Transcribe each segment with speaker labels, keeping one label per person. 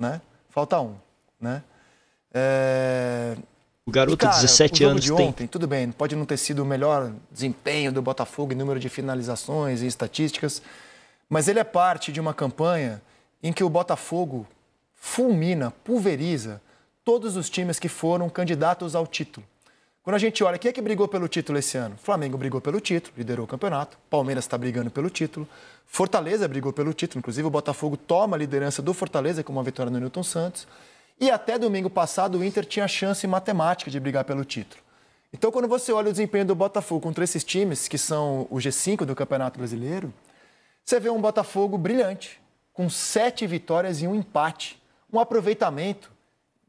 Speaker 1: né? Falta um, né? É... O garoto de 17 anos de ontem, tem. Tudo bem, pode não ter sido o melhor desempenho do Botafogo em número de finalizações e estatísticas, mas ele é parte de uma campanha em que o Botafogo fulmina, pulveriza todos os times que foram candidatos ao título. Quando a gente olha, quem é que brigou pelo título esse ano? Flamengo brigou pelo título, liderou o campeonato. Palmeiras está brigando pelo título. Fortaleza brigou pelo título. Inclusive, o Botafogo toma a liderança do Fortaleza com uma vitória no Newton Santos. E até domingo passado, o Inter tinha chance matemática de brigar pelo título. Então, quando você olha o desempenho do Botafogo contra esses times, que são o G5 do Campeonato Brasileiro, você vê um Botafogo brilhante, com sete vitórias e um empate. Um aproveitamento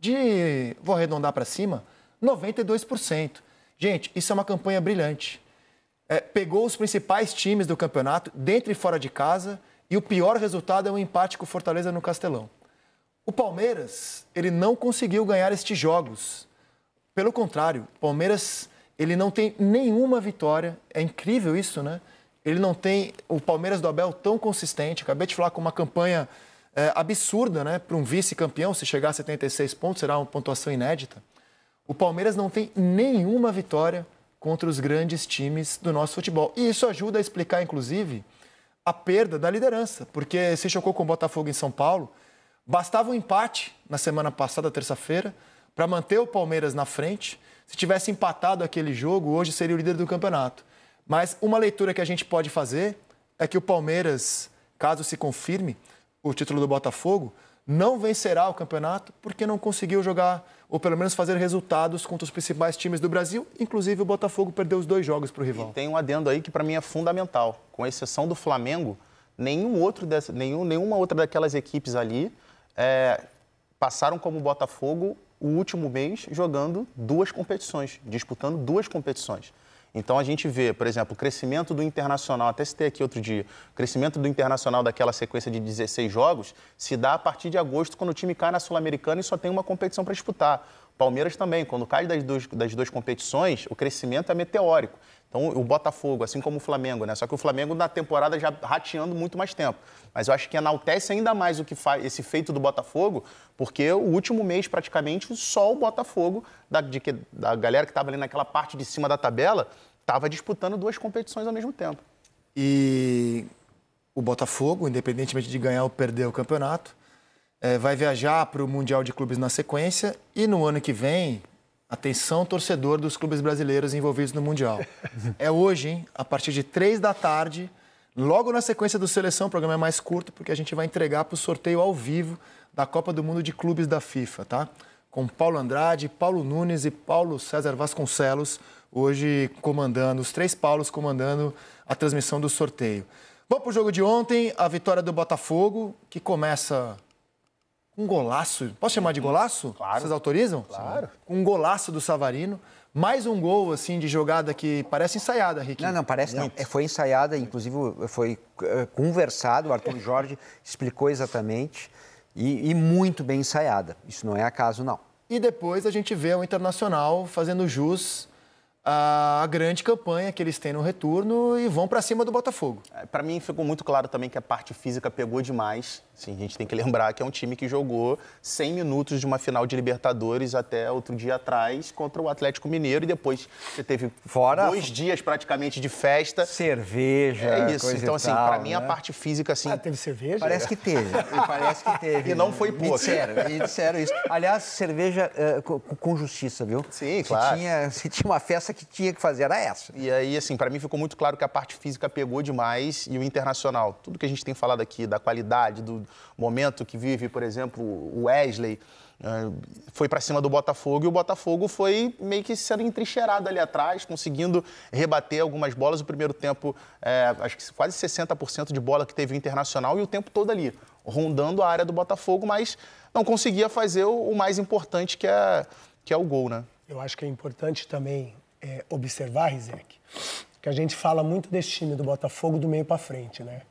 Speaker 1: de, vou arredondar para cima, 92%. Gente, isso é uma campanha brilhante. É, pegou os principais times do campeonato, dentro e fora de casa, e o pior resultado é o um empate com o Fortaleza no Castelão. O Palmeiras, ele não conseguiu ganhar estes jogos. Pelo contrário, o Palmeiras, ele não tem nenhuma vitória. É incrível isso, né? Ele não tem o Palmeiras do Abel tão consistente. Acabei de falar com uma campanha é, absurda, né? Para um vice-campeão, se chegar a 76 pontos, será uma pontuação inédita. O Palmeiras não tem nenhuma vitória contra os grandes times do nosso futebol. E isso ajuda a explicar, inclusive, a perda da liderança, porque se chocou com o Botafogo em São Paulo, bastava um empate na semana passada, terça-feira, para manter o Palmeiras na frente. Se tivesse empatado aquele jogo, hoje seria o líder do campeonato. Mas uma leitura que a gente pode fazer é que o Palmeiras, caso se confirme o título do Botafogo, não vencerá o campeonato porque não conseguiu jogar ou pelo menos fazer resultados contra os principais
Speaker 2: times do Brasil, inclusive o Botafogo perdeu os dois jogos para o rival. E tem um adendo aí que para mim é fundamental, com exceção do Flamengo, nenhum outro dessa, nenhum, nenhuma outra daquelas equipes ali é, passaram como o Botafogo o último mês jogando duas competições, disputando duas competições. Então a gente vê, por exemplo, o crescimento do internacional, até citei aqui outro dia, o crescimento do internacional daquela sequência de 16 jogos se dá a partir de agosto, quando o time cai na Sul-Americana e só tem uma competição para disputar. Palmeiras também, quando cai das duas, das duas competições, o crescimento é meteórico. Então, o Botafogo, assim como o Flamengo, né? Só que o Flamengo na temporada já rateando muito mais tempo. Mas eu acho que enaltece ainda mais o que faz esse feito do Botafogo, porque o último mês, praticamente, só o Botafogo, da, de, da galera que estava ali naquela parte de cima da tabela, estava disputando duas competições ao mesmo tempo.
Speaker 1: E o Botafogo, independentemente de ganhar ou perder o campeonato, é, vai viajar para o Mundial de Clubes na sequência e no ano que vem, atenção torcedor dos clubes brasileiros envolvidos no Mundial. É hoje, hein? A partir de três da tarde, logo na sequência do Seleção, o programa é mais curto porque a gente vai entregar para o sorteio ao vivo da Copa do Mundo de Clubes da FIFA, tá? Com Paulo Andrade, Paulo Nunes e Paulo César Vasconcelos, hoje comandando, os três Paulos comandando a transmissão do sorteio. Vamos para o jogo de ontem, a vitória do Botafogo, que começa um golaço. Posso chamar de golaço? Claro. Vocês autorizam? Claro. Um golaço do Savarino.
Speaker 3: Mais um gol, assim, de jogada que parece ensaiada, Rick. Não, não, parece não. É, foi ensaiada, inclusive foi eh, conversado, o Arthur Jorge explicou exatamente. E, e, muito bem ensaiada. Isso não é acaso, não.
Speaker 1: E depois a gente vê o Internacional fazendo
Speaker 2: jus a grande campanha que eles têm no retorno e vão para cima do Botafogo. É, para mim ficou muito claro também que a parte física pegou demais Sim, a gente tem que lembrar que é um time que jogou 100 minutos de uma final de Libertadores até outro dia atrás contra o Atlético Mineiro e depois você teve Fora... dois dias praticamente de festa. Cerveja, É
Speaker 4: isso. então, assim, para mim né? a parte física, assim... Ah, teve cerveja? Parece que teve.
Speaker 3: parece que teve. E não foi pouco. Me disseram, isso. Aliás, cerveja eh, com justiça, viu? Sim, se claro. Tinha, se tinha uma festa que tinha que fazer, era essa.
Speaker 2: E aí, assim, para mim ficou muito claro que a parte física pegou demais e o internacional. Tudo que a gente tem falado aqui, da qualidade, do momento que vive, por exemplo, o Wesley, né, foi para cima do Botafogo e o Botafogo foi meio que sendo entrincheirado ali atrás, conseguindo rebater algumas bolas. O primeiro tempo, é, acho que quase 60% de bola que teve o Internacional e o tempo todo ali, rondando a área do Botafogo, mas não conseguia fazer o, mais importante, que é, que é o gol, né?
Speaker 4: Eu acho que é importante também é, observar, Rizek, que a gente fala muito desse time do Botafogo do meio para frente, né?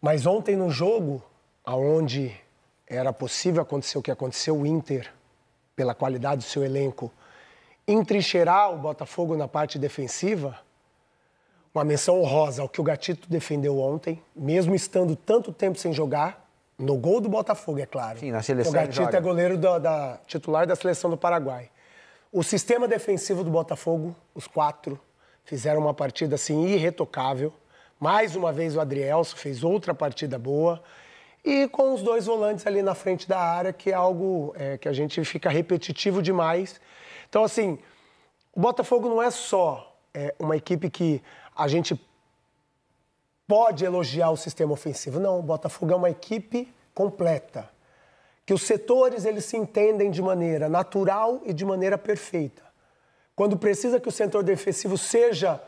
Speaker 4: Mas ontem no jogo, aonde era possível acontecer o que aconteceu, o Inter, pela qualidade do seu elenco, entrincheirar o Botafogo na parte defensiva, uma menção honrosa ao que o Gatito defendeu ontem, mesmo estando tanto tempo sem jogar, no gol do Botafogo, é claro. Sim, na seleção. O Gatito joga. é goleiro da, da, titular da seleção do Paraguai. O sistema defensivo do Botafogo, os quatro, fizeram uma partida assim irretocável. Mais uma vez o Adrielso fez outra partida boa. E com os dois volantes ali na frente da área, que é algo é, que a gente fica repetitivo demais. Então, assim, o Botafogo não é só é, uma equipe que a gente pode elogiar o sistema ofensivo. Não, o Botafogo é uma equipe completa. Que os setores eles se entendem de maneira natural e de maneira perfeita. Quando precisa que o setor defensivo seja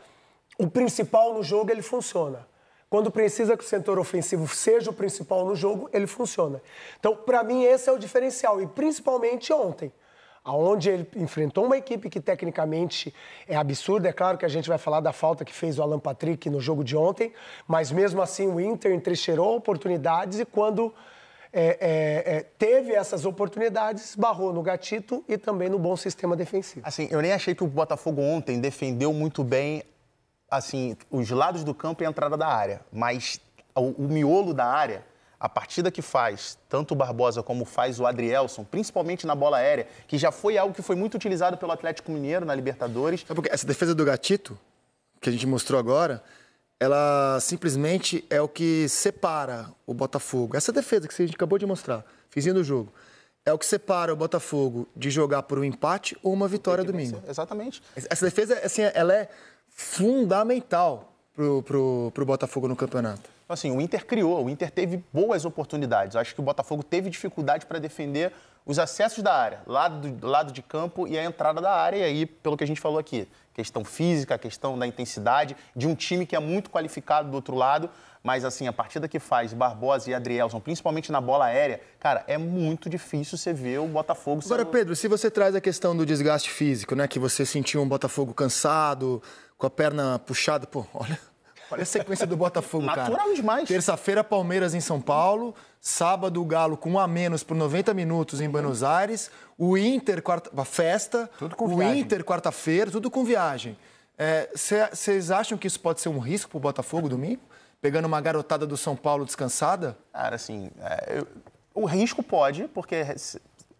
Speaker 4: o principal no jogo, ele funciona. Quando precisa que o setor ofensivo seja o principal no jogo, ele funciona. Então, para mim, esse é o diferencial, e principalmente ontem aonde ele enfrentou uma equipe que tecnicamente é absurda. É claro que a gente vai falar da falta que fez o Alan Patrick no jogo de ontem, mas mesmo assim o Inter entrecheirou oportunidades e quando é, é, é,
Speaker 2: teve essas oportunidades, barrou no gatito e também no bom sistema defensivo. Assim, eu nem achei que o Botafogo ontem defendeu muito bem assim, os lados do campo e a entrada da área, mas o, o miolo da área a partida que faz tanto o Barbosa como faz o Adrielson, principalmente na bola aérea, que já foi algo que foi muito utilizado pelo Atlético Mineiro na Libertadores. É porque
Speaker 1: essa defesa do Gatito, que a gente mostrou agora, ela simplesmente é o que separa o Botafogo. Essa defesa que a gente acabou de mostrar, fizinho do jogo é o que separa o Botafogo de jogar por um empate ou uma vitória domingo. Vencer.
Speaker 2: Exatamente. Essa defesa, assim, ela é fundamental pro, pro, pro Botafogo no campeonato. Assim, o Inter criou, o Inter teve boas oportunidades. Acho que o Botafogo teve dificuldade para defender os acessos da área, lado, do, lado de campo e a entrada da área. E aí, pelo que a gente falou aqui, questão física, questão da intensidade, de um time que é muito qualificado do outro lado. Mas, assim, a partida que faz Barbosa e Adrielson, principalmente na bola aérea, cara, é muito difícil você ver o Botafogo. Agora,
Speaker 1: sendo... Pedro, se você traz a questão do desgaste físico, né? Que você sentiu um Botafogo cansado, com a perna puxada, pô, olha, Olha a sequência do Botafogo, Natural cara. Natural demais. Terça-feira, Palmeiras em São Paulo. Sábado, o Galo com um a menos por 90 minutos em Buenos Aires. O Inter, quarta, festa. Tudo com o viagem. O Inter, quarta-feira, tudo com viagem. Vocês é, acham que isso pode ser um risco para o Botafogo domingo?
Speaker 2: Pegando uma garotada do São Paulo descansada? Cara, assim, é, eu, o risco pode, porque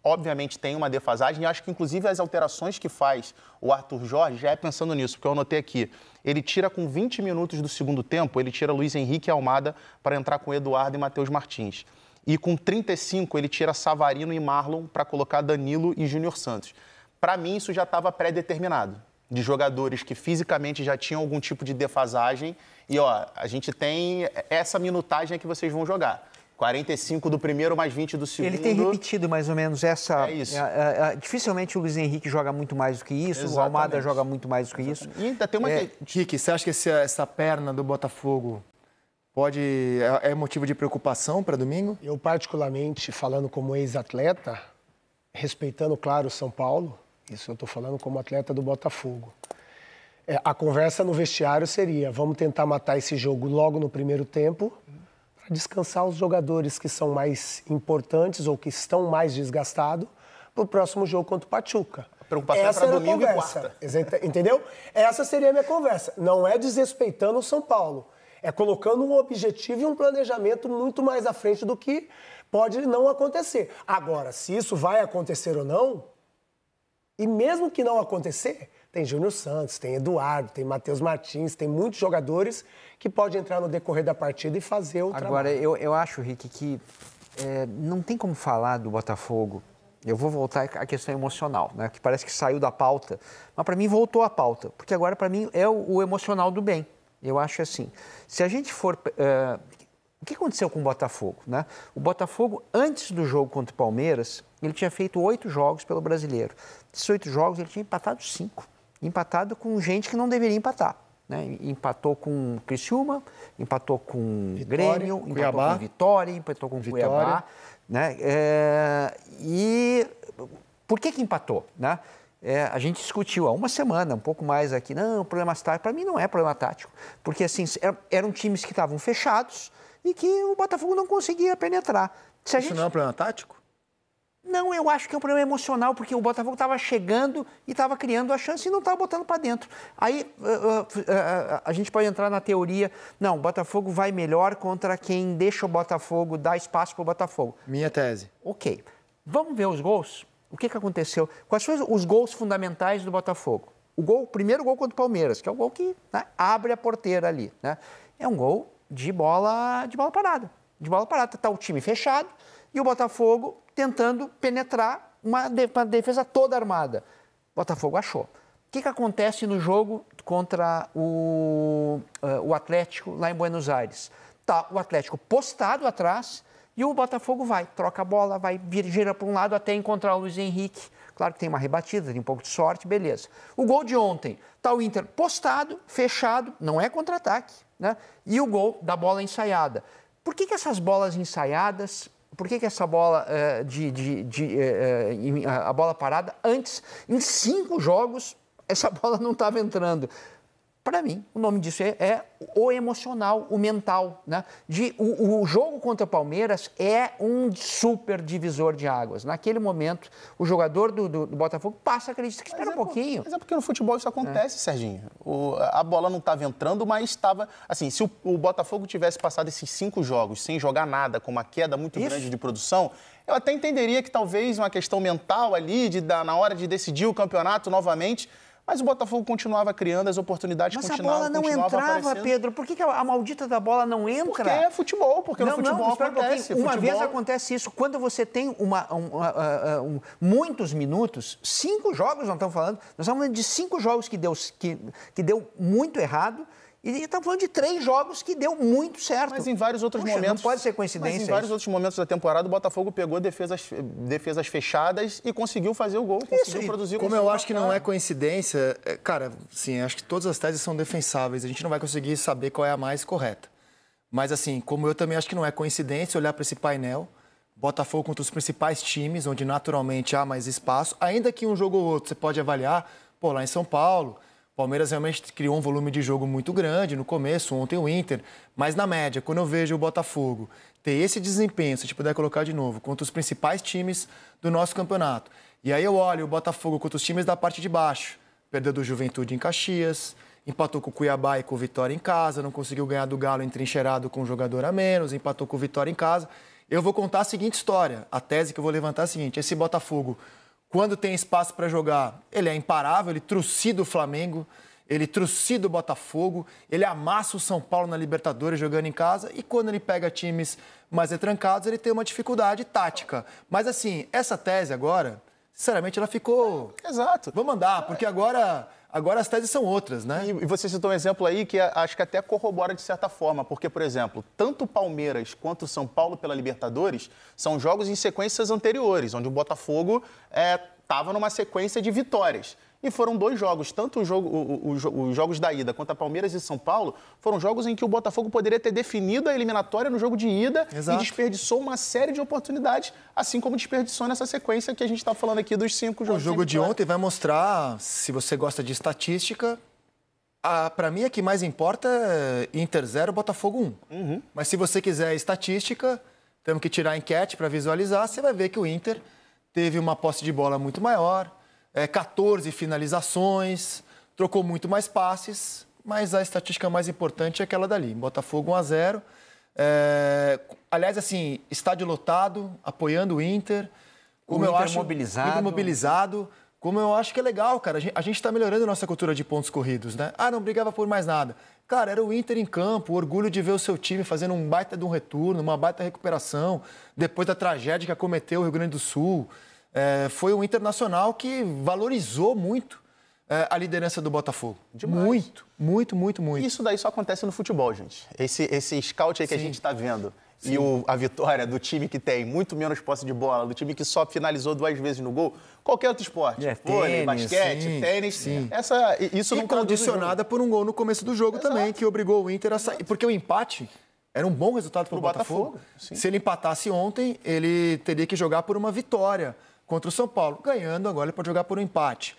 Speaker 2: obviamente tem uma defasagem, e acho que inclusive as alterações que faz o Arthur Jorge já é pensando nisso, porque eu anotei aqui. Ele tira com 20 minutos do segundo tempo, ele tira Luiz Henrique e Almada para entrar com Eduardo e Matheus Martins. E com 35, ele tira Savarino e Marlon para colocar Danilo e Júnior Santos. Para mim, isso já estava pré-determinado. De jogadores que fisicamente já tinham algum tipo de defasagem. E ó, a gente tem essa minutagem que vocês vão jogar. 45 do primeiro mais 20 do segundo. Ele tem repetido
Speaker 3: mais ou menos essa. É isso. A, é, a, é, é, dificilmente o Luiz Henrique joga muito mais do que isso, Exatamente. o Almada joga muito mais do que Exatamente. isso. E ainda tem uma. É... você acha que essa, essa perna do Botafogo
Speaker 4: pode é, motivo de preocupação para domingo? Eu particularmente falando como ex-atleta, respeitando claro o São Paulo, isso eu estou falando como atleta do Botafogo. É, a conversa no vestiário seria: vamos tentar matar esse jogo logo no primeiro tempo. Uhum descansar os jogadores que são mais importantes ou que estão mais desgastados para o próximo jogo contra o Pachuca. A preocupação é Essa é para domingo conversa, e quarta. Entendeu? Essa seria a minha conversa. Não é desrespeitando o São Paulo. É colocando um objetivo e um planejamento muito mais à frente do que pode não acontecer. Agora, se isso vai acontecer ou não, e mesmo que não acontecer, tem Júnior Santos, tem Eduardo, tem Matheus Martins, tem muitos jogadores que podem entrar no decorrer da partida e fazer o Agora, trabalho. Agora,
Speaker 3: eu, eu acho, Rick, que é, não tem como falar do Botafogo. Eu vou voltar à questão emocional, né? que parece que saiu da pauta, mas para mim voltou à pauta, porque agora para mim é o, emocional do bem. Eu acho assim. Se a gente for. Uh, o que aconteceu com o Botafogo? Né? O Botafogo, antes do jogo contra o Palmeiras, ele tinha feito oito jogos pelo brasileiro. Desses oito jogos, ele tinha empatado cinco empatado com gente que não deveria empatar. Né? Empatou com Criciúma, empatou com Vitória, Grêmio, empatou com com Vitória, empatou com Vitória. Cuiabá. Né? É, e por que, que empatou? Né? É, a gente discutiu há uma semana, um pouco mais aqui, não, problemas táticos. Para mim não é problema tático, porque assim, eram times que estavam fechados e que o Botafogo não conseguia penetrar. Se Isso gente... não é um problema tático? Não, eu acho que é um problema emocional, porque o Botafogo estava chegando e estava criando a chance e não estava botando para dentro. Aí uh, uh, uh, a gente pode entrar na teoria, não, o Botafogo vai melhor contra quem deixa o Botafogo, dá espaço para o Botafogo. Minha tese. Ok. Vamos ver os gols? O que, que aconteceu? Quais foram os gols fundamentais do Botafogo? O, gol, primeiro gol contra o Palmeiras, que é o gol que né, abre a porteira ali. Né? É um gol de bola, de bola parada. De bola parada. Está o time fechado e o Botafogo tentando penetrar uma, defesa toda armada. O Botafogo achou. O que, que acontece no jogo contra o, uh, o Atlético lá em Buenos Aires? Tá o Atlético postado atrás e o Botafogo vai, troca a bola, vai, gira para um lado até encontrar o Luiz Henrique. Claro que tem uma rebatida, tem um pouco de sorte, beleza. O gol de ontem, tá o Inter postado, fechado, não é contra-ataque, né? E o gol da bola ensaiada. Por que, que essas bolas ensaiadas por que, que essa bola uh, de, de, de uh, a bola parada antes, em cinco jogos, essa bola não estava entrando. Para mim, o nome disso é, é, o emocional, o mental. Né? De, o, o, jogo contra o Palmeiras é um super divisor de águas. Naquele momento, o jogador do, do, do Botafogo passa a acreditar que espera é um pouquinho. mas é porque no
Speaker 2: futebol isso acontece, é. Serginho. O, a bola não estava entrando, mas estava. Assim, se o, o, Botafogo tivesse passado esses cinco jogos sem jogar nada, com uma queda muito isso. grande de produção, eu até entenderia que talvez uma questão mental ali, de, da, na hora de decidir o campeonato novamente mas o Botafogo continuava criando, as oportunidades Mas continuavam Mas a bola não entrava, aparecendo. Pedro.
Speaker 3: Por que, a maldita da bola não entra? Porque é futebol, porque não, no futebol não, acontece. Um futebol... Uma vez acontece isso. Quando você tem uma, um, um, muitos minutos, cinco jogos, não estamos falando, nós estamos falando de cinco jogos que deu, que, que deu muito errado, e estamos tá falando de três jogos que deu muito certo. Mas em vários outros momentos. Não pode ser coincidência. Mas em vários
Speaker 2: outros momentos da temporada, o Botafogo pegou defesas, defesas fechadas e conseguiu fazer o gol, conseguiu produzir Como eu acho que não é
Speaker 1: coincidência, é, cara, sim, acho que todas as teses são defensáveis. A gente não vai conseguir saber qual é a mais correta. Mas assim, como eu também acho que não é coincidência olhar para esse painel. Botafogo contra os principais times, onde naturalmente há mais espaço, ainda que um jogo ou outro você pode avaliar, pô, lá em São Paulo, Palmeiras realmente criou um volume de jogo muito grande no começo, ontem o Inter, mas na média, quando eu vejo o Botafogo ter esse desempenho, se a gente puder colocar de novo, contra os principais times do nosso campeonato. E aí eu olho o Botafogo contra os times da parte de baixo, perdeu do Juventude em Caxias, empatou com o Cuiabá e com o Vitória em casa, não conseguiu ganhar do Galo entrincheirado com um jogador a menos, empatou com o Vitória em casa. Eu vou contar a seguinte história, a tese que eu vou levantar é a seguinte, esse Botafogo quando tem espaço para jogar, ele é imparável, ele trucida o Flamengo, ele trucida o Botafogo, ele amassa o São Paulo na Libertadores jogando em casa e quando ele pega times mais retrancados, ele tem uma dificuldade tática. Mas assim, essa tese agora, sinceramente, ela ficou. Exato. Vamos andar, porque agora
Speaker 2: Agora as teses são outras, né? E você citou um exemplo aí que acho que até corrobora de certa forma, porque, por exemplo, tanto Palmeiras quanto São Paulo pela Libertadores são jogos em sequências anteriores, onde o Botafogo estava é, numa sequência de vitórias. E foram dois jogos, tanto jogo, o, o, os jogos da ida quanto a Palmeiras e São Paulo, foram jogos em que o Botafogo poderia ter definido a eliminatória no jogo de ida Exato. e desperdiçou uma série de oportunidades, assim como desperdiçou nessa sequência que a gente está falando aqui dos cinco jogos. O jogo de
Speaker 1: ontem vai mostrar, se você gosta de estatística, para mim a que mais importa é Inter 0, Botafogo 1. Uhum. Mas se você quiser estatística, temos que tirar a enquete para visualizar, você vai ver que o Inter teve uma posse de bola muito maior, é, 14 finalizações, trocou muito mais passes, mas a estatística mais importante é aquela dali. Botafogo 1 a 0. É, aliás, assim, estádio lotado, apoiando o Inter. Como o eu Inter acho, mobilizado. Inter mobilizado. Como eu acho que é legal, cara. A gente está melhorando nossa cultura de pontos corridos, né? Ah, não brigava por mais nada. Cara, era o Inter em campo, o orgulho de ver o seu time fazendo um baita de um retorno, uma baita recuperação, depois da tragédia que acometeu o Rio Grande do Sul. É, foi um internacional que valorizou muito é, a liderança
Speaker 2: do Botafogo.
Speaker 4: Demais. Muito, muito, muito, muito.
Speaker 2: Isso daí só acontece no futebol, gente. Esse, esse scout aí que Sim. a gente está vendo. Sim. E o, a vitória do time que tem muito menos posse de bola, do time que só finalizou duas vezes no gol, qualquer outro esporte. É, vôlei, basquete, sim, tênis. Sim. Essa,
Speaker 1: isso não condicionada por um gol no começo do jogo Exato. também, que obrigou o Inter a sair. Porque o empate era um bom resultado para o Botafogo. Botafogo Se ele empatasse ontem, ele teria que jogar por uma vitória contra o São Paulo. Ganhando, agora ele pode jogar por um empate.